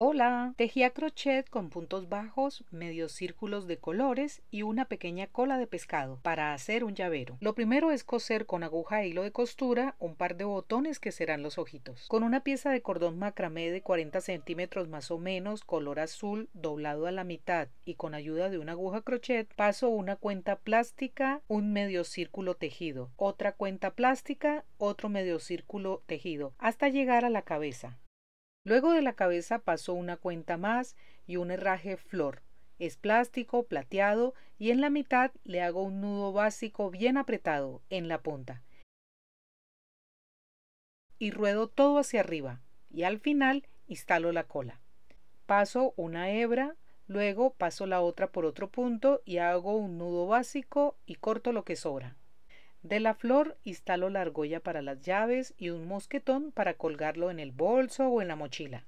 Hola, tejía crochet con puntos bajos, medio círculos de colores y una pequeña cola de pescado para hacer un llavero. Lo primero es coser con aguja e hilo de costura un par de botones que serán los ojitos. Con una pieza de cordón macramé de 40 centímetros más o menos, color azul, doblado a la mitad y con ayuda de una aguja crochet, paso una cuenta plástica, un medio círculo tejido, otra cuenta plástica, otro medio círculo tejido, hasta llegar a la cabeza. Luego de la cabeza paso una cuenta más y un herraje flor. Es plástico, plateado y en la mitad le hago un nudo básico bien apretado en la punta. Y ruedo todo hacia arriba y al final instalo la cola. Paso una hebra, luego paso la otra por otro punto y hago un nudo básico y corto lo que sobra. De la flor instalo la argolla para las llaves y un mosquetón para colgarlo en el bolso o en la mochila.